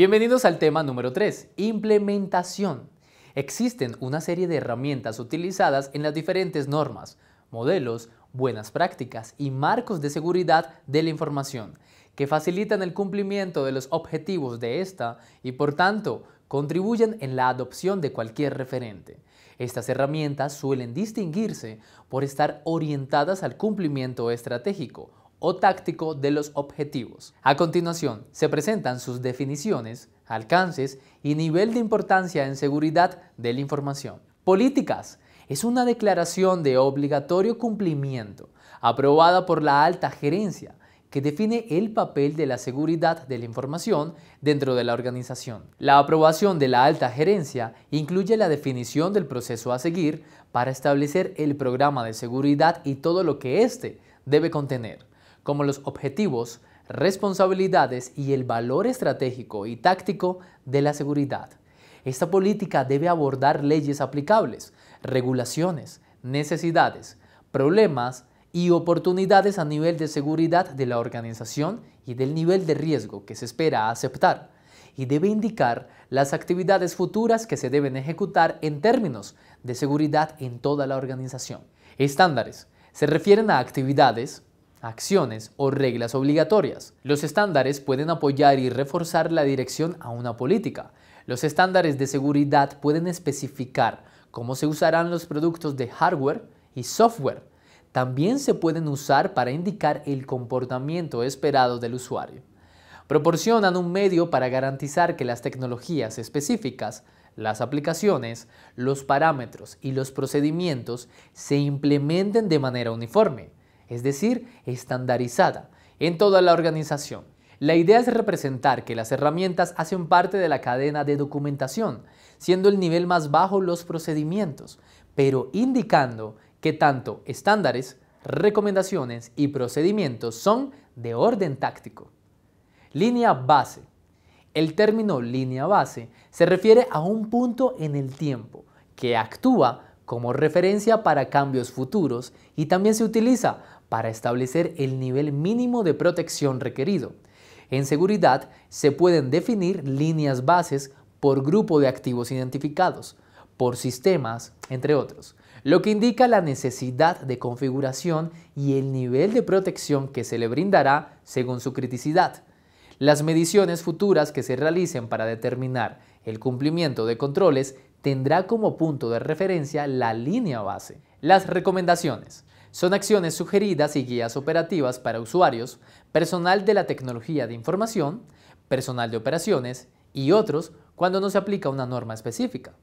Bienvenidos al tema número 3, implementación. Existen una serie de herramientas utilizadas en las diferentes normas, modelos, buenas prácticas y marcos de seguridad de la información que facilitan el cumplimiento de los objetivos de esta y por tanto contribuyen en la adopción de cualquier referente. Estas herramientas suelen distinguirse por estar orientadas al cumplimiento estratégico o táctico de los objetivos. A continuación, se presentan sus definiciones, alcances y nivel de importancia en seguridad de la información. Políticas. Es una declaración de obligatorio cumplimiento aprobada por la alta gerencia que define el papel de la seguridad de la información dentro de la organización. La aprobación de la alta gerencia incluye la definición del proceso a seguir para establecer el programa de seguridad y todo lo que éste debe contener como los objetivos, responsabilidades y el valor estratégico y táctico de la seguridad. Esta política debe abordar leyes aplicables, regulaciones, necesidades, problemas y oportunidades a nivel de seguridad de la organización y del nivel de riesgo que se espera aceptar, y debe indicar las actividades futuras que se deben ejecutar en términos de seguridad en toda la organización. Estándares se refieren a actividades, acciones o reglas obligatorias. Los estándares pueden apoyar y reforzar la dirección a una política. Los estándares de seguridad pueden especificar cómo se usarán los productos de hardware y software. También se pueden usar para indicar el comportamiento esperado del usuario. Proporcionan un medio para garantizar que las tecnologías específicas las aplicaciones, los parámetros y los procedimientos se implementen de manera uniforme, es decir, estandarizada, en toda la organización. La idea es representar que las herramientas hacen parte de la cadena de documentación, siendo el nivel más bajo los procedimientos, pero indicando que tanto estándares, recomendaciones y procedimientos son de orden táctico. Línea base. El término línea base se refiere a un punto en el tiempo que actúa como referencia para cambios futuros y también se utiliza para establecer el nivel mínimo de protección requerido. En seguridad se pueden definir líneas bases por grupo de activos identificados, por sistemas, entre otros, lo que indica la necesidad de configuración y el nivel de protección que se le brindará según su criticidad. Las mediciones futuras que se realicen para determinar el cumplimiento de controles tendrá como punto de referencia la línea base. Las recomendaciones. Son acciones sugeridas y guías operativas para usuarios, personal de la tecnología de información, personal de operaciones y otros cuando no se aplica una norma específica,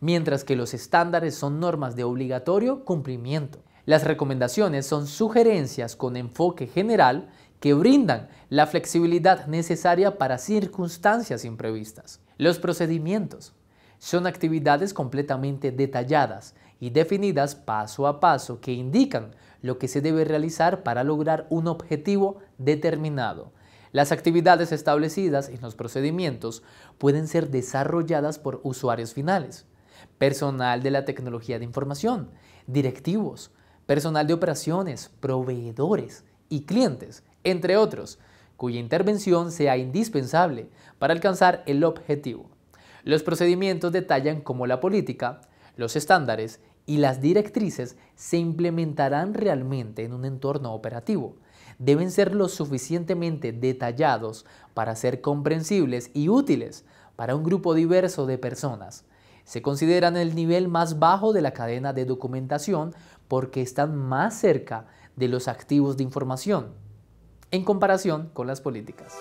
mientras que los estándares son normas de obligatorio cumplimiento. Las recomendaciones son sugerencias con enfoque general que brindan la flexibilidad necesaria para circunstancias imprevistas. Los procedimientos son actividades completamente detalladas y definidas paso a paso que indican lo que se debe realizar para lograr un objetivo determinado. Las actividades establecidas en los procedimientos pueden ser desarrolladas por usuarios finales, personal de la tecnología de información, directivos, personal de operaciones, proveedores y clientes, entre otros, cuya intervención sea indispensable para alcanzar el objetivo. Los procedimientos detallan cómo la política, los estándares y las directrices se implementarán realmente en un entorno operativo. Deben ser lo suficientemente detallados para ser comprensibles y útiles para un grupo diverso de personas. Se consideran el nivel más bajo de la cadena de documentación porque están más cerca de los activos de información, en comparación con las políticas.